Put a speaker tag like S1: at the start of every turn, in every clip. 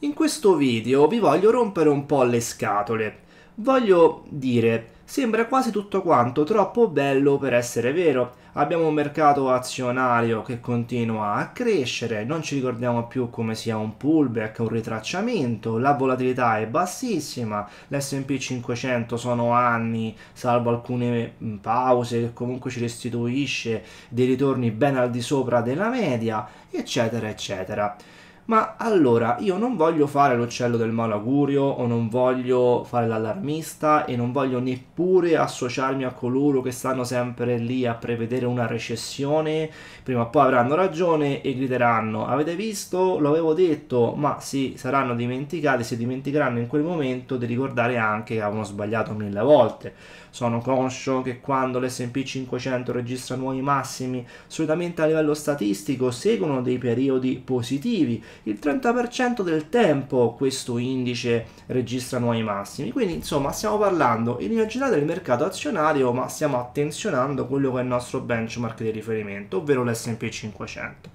S1: In questo video vi voglio rompere un po' le scatole. Voglio dire, sembra quasi tutto quanto troppo bello per essere vero. Abbiamo un mercato azionario che continua a crescere, non ci ricordiamo più come sia un pullback, un ritracciamento, la volatilità è bassissima, l'S&P 500 sono anni, salvo alcune mm, pause che comunque ci restituisce dei ritorni ben al di sopra della media, eccetera eccetera ma allora io non voglio fare l'uccello del malaugurio o non voglio fare l'allarmista e non voglio neppure associarmi a coloro che stanno sempre lì a prevedere una recessione, prima o poi avranno ragione e grideranno avete visto? Lo avevo detto, ma si saranno dimenticati, si dimenticheranno in quel momento di ricordare anche che avevano sbagliato mille volte sono conscio che quando l'SP 500 registra nuovi massimi, solitamente a livello statistico seguono dei periodi positivi. Il 30% del tempo questo indice registra nuovi massimi. Quindi, insomma, stiamo parlando in linea generale del mercato azionario, ma stiamo attenzionando quello che è il nostro benchmark di riferimento, ovvero l'SP 500.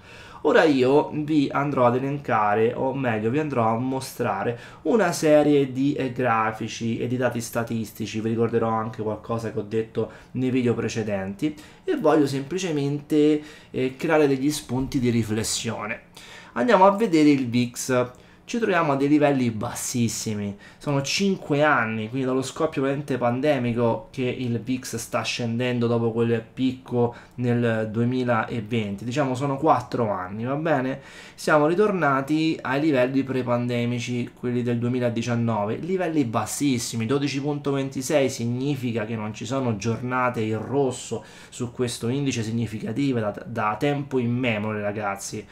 S1: Ora io vi andrò ad elencare, o meglio vi andrò a mostrare una serie di eh, grafici e di dati statistici, vi ricorderò anche qualcosa che ho detto nei video precedenti e voglio semplicemente eh, creare degli spunti di riflessione. Andiamo a vedere il VIX ci troviamo a dei livelli bassissimi. Sono 5 anni, quindi dallo scoppio pandemico che il VIX sta scendendo dopo quel picco nel 2020. Diciamo sono 4 anni, va bene? Siamo ritornati ai livelli pre-pandemici, quelli del 2019, livelli bassissimi, 12.26 significa che non ci sono giornate in rosso su questo indice significative da, da tempo immemore, ragazzi.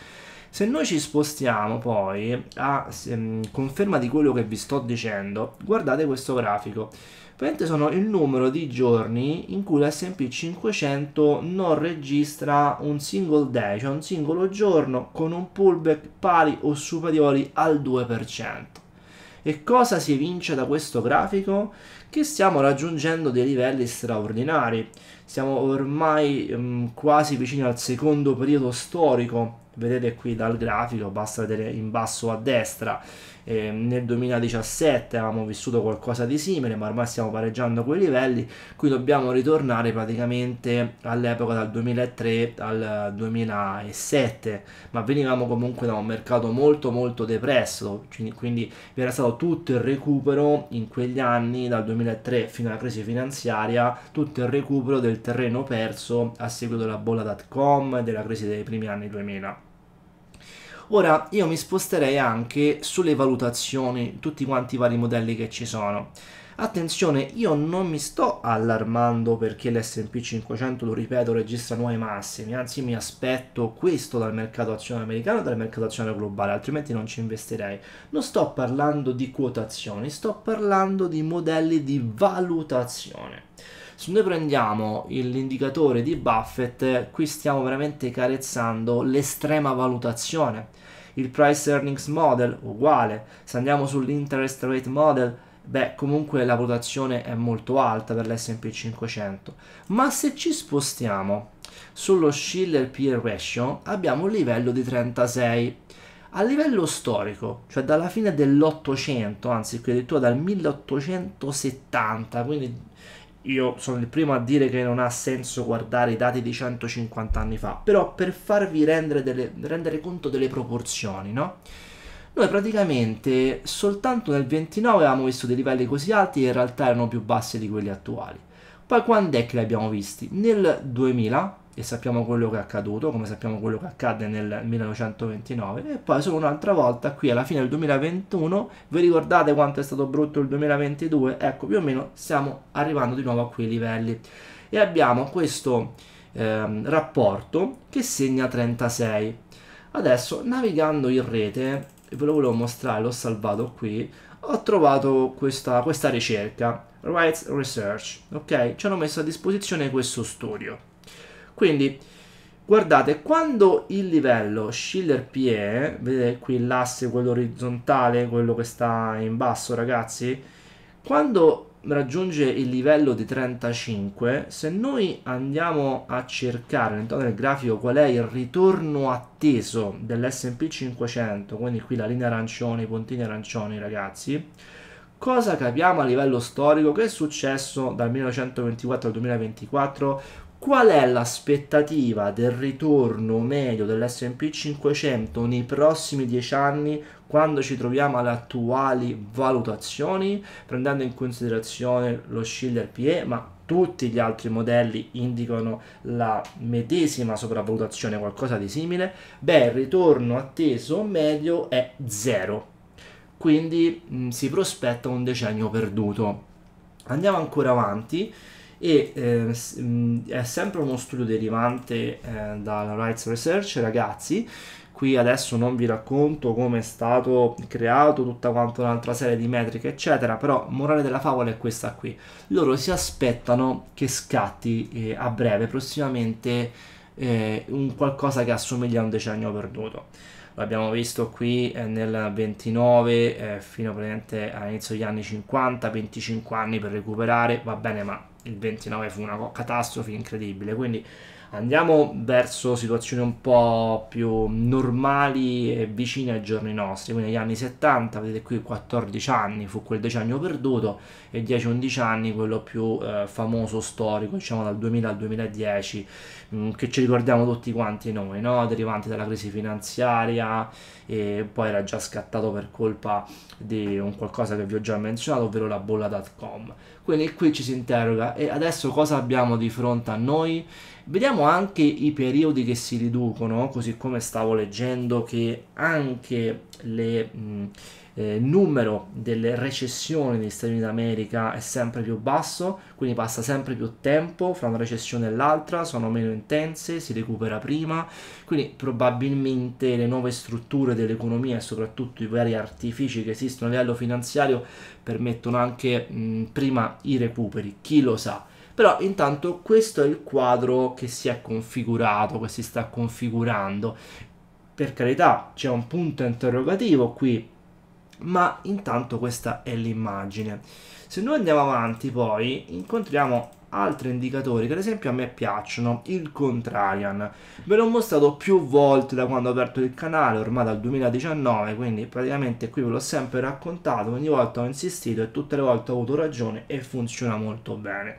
S1: Se noi ci spostiamo poi a ehm, conferma di quello che vi sto dicendo, guardate questo grafico. Praticamente sono il numero di giorni in cui l'SP 500 non registra un single day, cioè un singolo giorno con un pullback pari o superiori al 2%. E cosa si evince da questo grafico? Che stiamo raggiungendo dei livelli straordinari. Siamo ormai ehm, quasi vicini al secondo periodo storico vedete qui dal grafico, basta vedere in basso a destra, eh, nel 2017 avevamo vissuto qualcosa di simile, ma ormai stiamo pareggiando quei livelli, qui dobbiamo ritornare praticamente all'epoca dal 2003 al 2007, ma venivamo comunque da un mercato molto molto depresso, quindi vi era stato tutto il recupero in quegli anni, dal 2003 fino alla crisi finanziaria, tutto il recupero del terreno perso a seguito della bolla dot com e della crisi dei primi anni 2000. Ora io mi sposterei anche sulle valutazioni, tutti quanti i vari modelli che ci sono. Attenzione, io non mi sto allarmando perché l'SP 500, lo ripeto, registra nuovi massimi, anzi mi aspetto questo dal mercato azionario americano e dal mercato azionario globale, altrimenti non ci investirei. Non sto parlando di quotazioni, sto parlando di modelli di valutazione. Se noi prendiamo l'indicatore di Buffett, qui stiamo veramente carezzando l'estrema valutazione. Il price earnings model uguale, se andiamo sull'interest rate model, beh comunque la valutazione è molto alta per l'S&P 500. Ma se ci spostiamo sullo Schiller Peer Ratio abbiamo un livello di 36. A livello storico, cioè dalla fine dell'Ottocento, anzi addirittura dal 1870, quindi io sono il primo a dire che non ha senso guardare i dati di 150 anni fa, però per farvi rendere, delle, rendere conto delle proporzioni, no? Noi praticamente soltanto nel 29 avevamo visto dei livelli così alti che in realtà erano più bassi di quelli attuali. Poi quando è che li abbiamo visti? Nel 2000 e sappiamo quello che è accaduto, come sappiamo quello che accadde nel 1929 e poi solo un'altra volta qui alla fine del 2021, vi ricordate quanto è stato brutto il 2022? Ecco, più o meno stiamo arrivando di nuovo a quei livelli e abbiamo questo eh, rapporto che segna 36. Adesso navigando in rete, ve lo volevo mostrare, l'ho salvato qui, ho trovato questa, questa ricerca, Rights Research, ok? Ci hanno messo a disposizione questo studio. Quindi guardate, quando il livello Schiller PE, vedete qui l'asse, quello orizzontale, quello che sta in basso ragazzi, quando raggiunge il livello di 35, se noi andiamo a cercare all'interno del grafico qual è il ritorno atteso dell'S&P 500, quindi qui la linea arancione, i puntini arancioni ragazzi, cosa capiamo a livello storico che è successo dal 1924 al 2024 Qual è l'aspettativa del ritorno medio dell'SP 500 nei prossimi 10 anni quando ci troviamo alle attuali valutazioni, prendendo in considerazione lo Schiller PE, ma tutti gli altri modelli indicano la medesima sopravvalutazione, qualcosa di simile? Beh, il ritorno atteso medio è zero, quindi mh, si prospetta un decennio perduto. Andiamo ancora avanti e eh, è sempre uno studio derivante eh, dalla Rights Research, ragazzi. Qui adesso non vi racconto come è stato creato tutta quanta un'altra serie di metriche, eccetera, però morale della favola è questa qui. Loro si aspettano che scatti eh, a breve, prossimamente, eh, un qualcosa che assomiglia a un decennio perduto l'abbiamo visto qui eh, nel 29 eh, fino all'inizio degli anni 50 25 anni per recuperare va bene ma il 29 fu una catastrofe incredibile, quindi Andiamo verso situazioni un po' più normali e vicine ai giorni nostri, quindi negli anni 70, vedete qui 14 anni fu quel decennio perduto e 10-11 anni quello più eh, famoso storico, diciamo dal 2000 al 2010, mh, mm, che ci ricordiamo tutti quanti noi, no? derivante dalla crisi finanziaria e poi era già scattato per colpa di un qualcosa che vi ho già menzionato, ovvero la bolla.com. Quindi qui ci si interroga e adesso cosa abbiamo di fronte a noi? Vediamo anche i periodi che si riducono, così come stavo leggendo che anche il mm, eh, numero delle recessioni negli Stati Uniti d'America è sempre più basso, quindi passa sempre più tempo fra una recessione e l'altra, sono meno intense, si recupera prima, quindi probabilmente le nuove strutture dell'economia e soprattutto i vari artifici che esistono a livello finanziario permettono anche mh, mm, prima i recuperi, chi lo sa però intanto questo è il quadro che si è configurato, che si sta configurando. Per carità, c'è un punto interrogativo qui, ma intanto questa è l'immagine. Se noi andiamo avanti poi incontriamo altri indicatori che ad esempio a me piacciono, il contrarian. Ve l'ho mostrato più volte da quando ho aperto il canale, ormai dal 2019, quindi praticamente qui ve l'ho sempre raccontato, ogni volta ho insistito e tutte le volte ho avuto ragione e funziona molto bene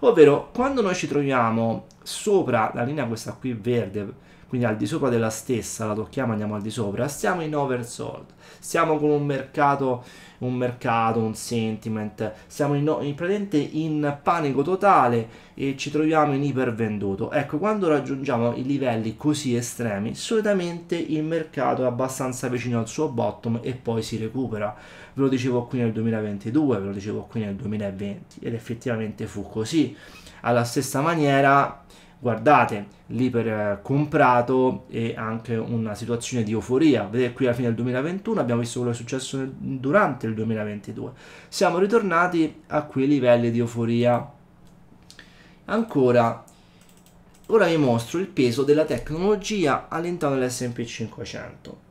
S1: ovvero quando noi ci troviamo sopra la linea questa qui verde quindi al di sopra della stessa, la tocchiamo, andiamo al di sopra, siamo in oversold, siamo con un mercato, un mercato, un sentiment, siamo in, in, praticamente in panico totale e ci troviamo in ipervenduto. Ecco, quando raggiungiamo i livelli così estremi, solitamente il mercato è abbastanza vicino al suo bottom e poi si recupera. Ve lo dicevo qui nel 2022, ve lo dicevo qui nel 2020 ed effettivamente fu così. Alla stessa maniera guardate l'iper eh, comprato e anche una situazione di euforia vedete qui alla fine del 2021 abbiamo visto quello che è successo nel, durante il 2022 siamo ritornati a quei livelli di euforia ancora ora vi mostro il peso della tecnologia all'interno dell'S&P 500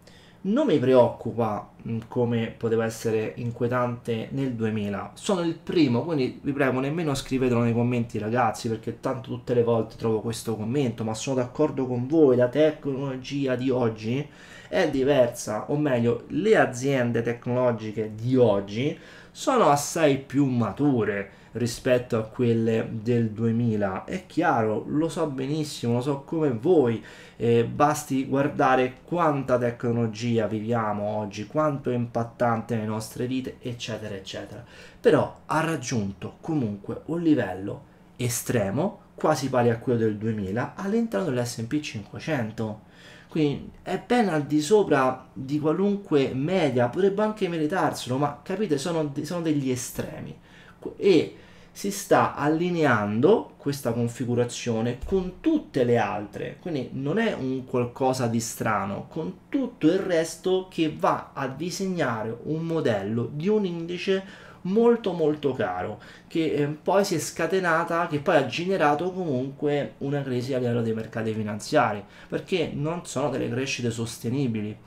S1: non mi preoccupa mm, come poteva essere inquietante nel 2000. Sono il primo, quindi vi prego nemmeno scrivetelo nei commenti ragazzi, perché tanto tutte le volte trovo questo commento, ma sono d'accordo con voi, la tecnologia di oggi è diversa, o meglio, le aziende tecnologiche di oggi sono assai più mature rispetto a quelle del 2000. È chiaro, lo so benissimo, lo so come voi, eh, basti guardare quanta tecnologia viviamo oggi, quanto è impattante le nostre vite, eccetera, eccetera. Però ha raggiunto comunque un livello estremo, quasi pari a quello del 2000, all'interno dell'SP 500 quindi è ben al di sopra di qualunque media, potrebbe anche meritarselo, ma capite, sono, sono degli estremi. E si sta allineando questa configurazione con tutte le altre, quindi non è un qualcosa di strano, con tutto il resto che va a disegnare un modello di un indice molto molto caro che eh, poi si è scatenata che poi ha generato comunque una crisi a livello dei mercati finanziari perché non sono delle crescite sostenibili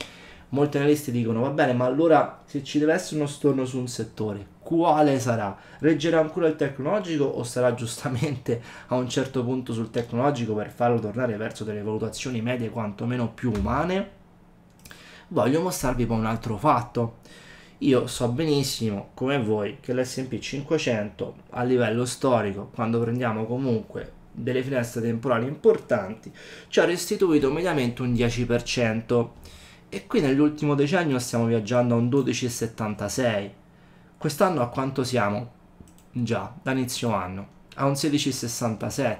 S1: molti analisti dicono va bene ma allora se ci deve essere uno storno su un settore quale sarà? Reggerà ancora il tecnologico o sarà giustamente a un certo punto sul tecnologico per farlo tornare verso delle valutazioni medie quantomeno più umane? Voglio mostrarvi poi un altro fatto. Io so benissimo, come voi, che l'SP 500 a livello storico, quando prendiamo comunque delle finestre temporali importanti, ci ha restituito mediamente un 10% e qui nell'ultimo decennio stiamo viaggiando a un 12,76. Quest'anno a quanto siamo? Già, da inizio anno, a un 16,67.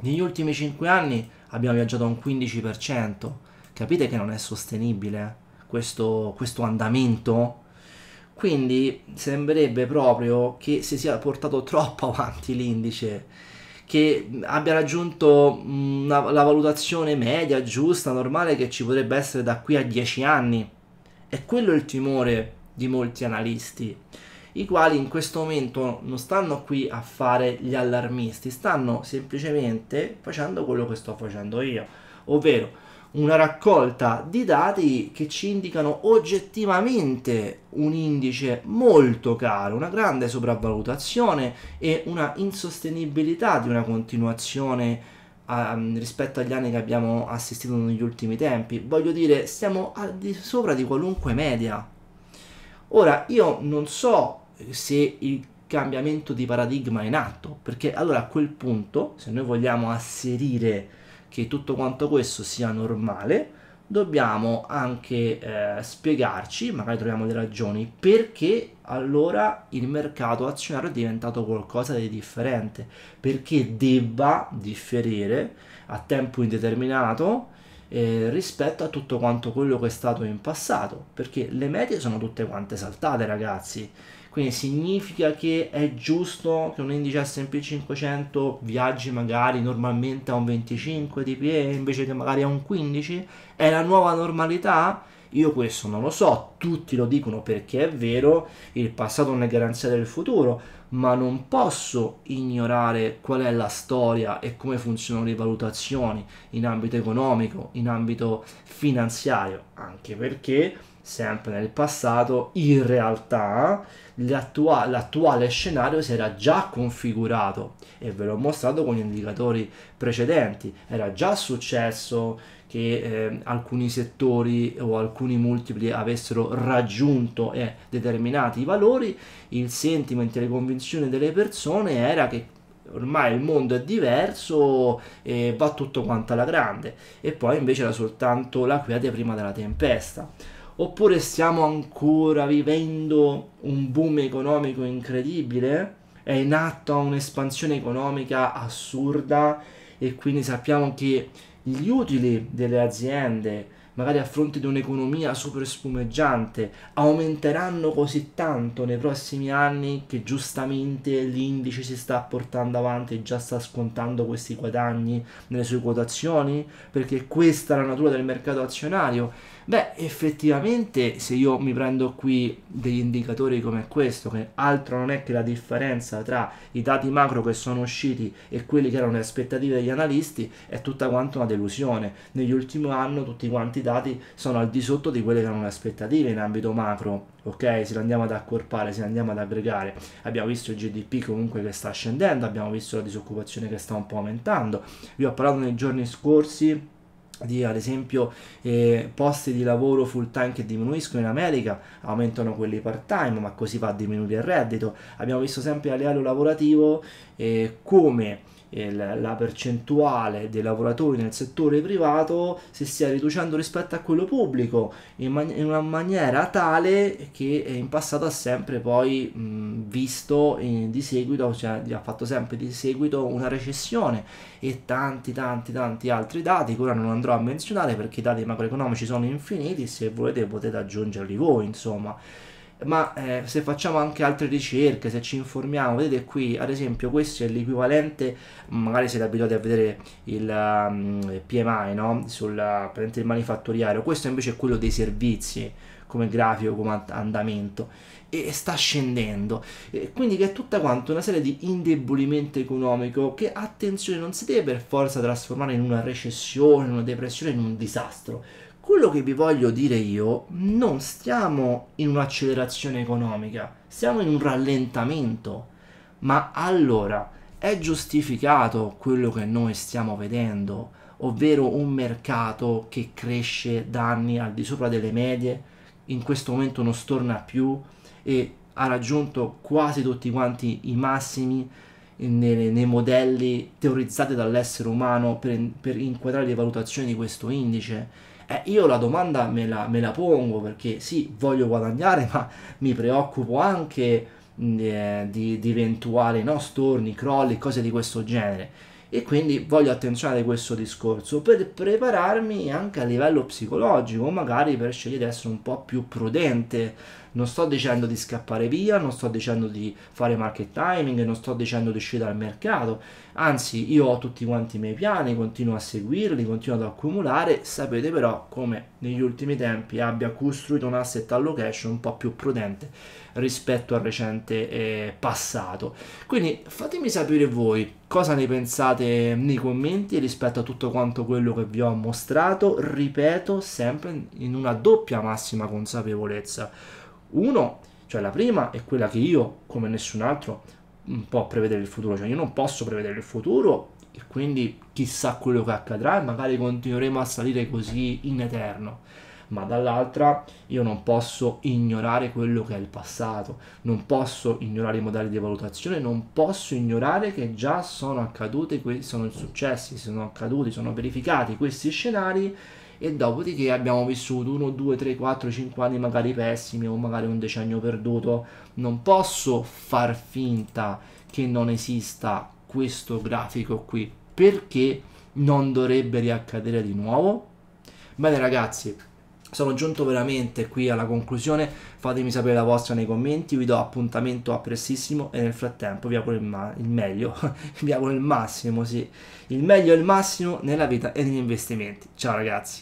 S1: Negli ultimi 5 anni abbiamo viaggiato a un 15%. Capite che non è sostenibile eh, questo, questo andamento? Quindi sembrerebbe proprio che si sia portato troppo avanti l'indice che abbia raggiunto mm, una, la valutazione media, giusta, normale che ci potrebbe essere da qui a 10 anni. E quello è il timore di molti analisti, i quali in questo momento non stanno qui a fare gli allarmisti, stanno semplicemente facendo quello che sto facendo io, ovvero una raccolta di dati che ci indicano oggettivamente un indice molto caro, una grande sopravvalutazione e una insostenibilità di una continuazione um, rispetto agli anni che abbiamo assistito negli ultimi tempi. Voglio dire, stiamo al di sopra di qualunque media. Ora, io non so se il cambiamento di paradigma è in atto, perché allora a quel punto, se noi vogliamo asserire che tutto quanto questo sia normale, dobbiamo anche eh, spiegarci, magari troviamo le ragioni, perché allora il mercato azionario è diventato qualcosa di differente, perché debba differire a tempo indeterminato eh, rispetto a tutto quanto quello che è stato in passato, perché le medie sono tutte quante saltate ragazzi, quindi significa che è giusto che un indice SP 500 viaggi magari normalmente a un 25 dpi invece che magari a un 15? È la nuova normalità? Io questo non lo so, tutti lo dicono perché è vero, il passato non è garanzia del futuro, ma non posso ignorare qual è la storia e come funzionano le valutazioni in ambito economico, in ambito finanziario, anche perché sempre nel passato in realtà l'attua- l'attuale scenario si era già configurato e ve l'ho mostrato con gli indicatori precedenti, era già successo che eh, alcuni settori o alcuni multipli avessero raggiunto eh, determinati valori, il sentiment e le convinzioni delle persone era che ormai il mondo è diverso e va tutto quanto alla grande e poi invece era soltanto la quiete prima della tempesta oppure stiamo ancora vivendo un boom economico incredibile è in atto un'espansione economica assurda e quindi sappiamo che gli utili delle aziende, magari a fronte di un'economia super spumeggiante, aumenteranno così tanto nei prossimi anni che giustamente l'indice si sta portando avanti e già sta scontando questi guadagni nelle sue quotazioni, perché questa è la natura del mercato azionario Beh, effettivamente se io mi prendo qui degli indicatori come questo, che altro non è che la differenza tra i dati macro che sono usciti e quelli che erano le aspettative degli analisti, è tutta quanto una delusione. Negli ultimi anni tutti quanti i dati sono al di sotto di quelle che erano le aspettative in ambito macro, ok? Se andiamo ad accorpare, se andiamo ad aggregare, abbiamo visto il GDP comunque che sta scendendo, abbiamo visto la disoccupazione che sta un po' aumentando. Vi ho parlato nei giorni scorsi di ad esempio eh, posti di lavoro full time che diminuiscono in America, aumentano quelli part time, ma così va a diminuire il reddito. Abbiamo visto sempre a livello lavorativo eh, come eh, la percentuale dei lavoratori nel settore privato si stia riducendo rispetto a quello pubblico in, man- in una maniera tale che in passato ha sempre poi mh, visto eh, di seguito, cioè ha fatto sempre di seguito una recessione e tanti tanti tanti altri dati che ora non andrò a menzionare perché i dati macroeconomici sono infiniti se volete potete aggiungerli voi, insomma. Ma eh, se facciamo anche altre ricerche, se ci informiamo, vedete qui ad esempio questo è l'equivalente, magari siete abituati a vedere il um, ehm, PMI no? sul uh, manifatturiero, questo invece è quello dei servizi come grafico, come andamento e sta scendendo. E quindi che è tutta quanto una serie di indebolimento economico che, attenzione, non si deve per forza trasformare in una recessione, in una depressione, in un disastro. Quello che vi voglio dire io, non stiamo in un'accelerazione economica, stiamo in un rallentamento. Ma allora è giustificato quello che noi stiamo vedendo, ovvero un mercato che cresce da anni al di sopra delle medie, in questo momento non storna più, e ha raggiunto quasi tutti quanti i massimi nei, nei modelli teorizzati dall'essere umano per, per, inquadrare le valutazioni di questo indice? Eh, io la domanda me la, me la pongo perché sì, voglio guadagnare, ma mi preoccupo anche eh, di, di, eventuali no, storni, crolli, cose di questo genere. E quindi voglio attenzionare questo discorso per prepararmi anche a livello psicologico, magari per scegliere di essere un po' più prudente non sto dicendo di scappare via, non sto dicendo di fare market timing, non sto dicendo di uscire dal mercato. Anzi, io ho tutti quanti i miei piani, continuo a seguirli, continuo ad accumulare. Sapete però come negli ultimi tempi abbia costruito un asset allocation un po' più prudente rispetto al recente eh, passato. Quindi fatemi sapere voi cosa ne pensate nei commenti rispetto a tutto quanto quello che vi ho mostrato, ripeto, sempre in una doppia massima consapevolezza uno, cioè la prima è quella che io, come nessun altro, può prevedere il futuro, cioè io non posso prevedere il futuro e quindi chissà quello che accadrà e magari continueremo a salire così in eterno ma dall'altra io non posso ignorare quello che è il passato, non posso ignorare i modelli di valutazione, non posso ignorare che già sono accaduti, sono successi, sono accaduti, sono verificati questi scenari e dopodiché abbiamo vissuto 1, 2, 3, 4, 5 anni magari pessimi o magari un decennio perduto. Non posso far finta che non esista questo grafico qui perché non dovrebbe riaccadere di nuovo? Bene ragazzi, sono giunto veramente qui alla conclusione, fatemi sapere la vostra nei commenti, vi do appuntamento a prestissimo e nel frattempo vi auguro il, il meglio, vi auguro il massimo, sì, il meglio e il massimo nella vita e negli investimenti. Ciao ragazzi!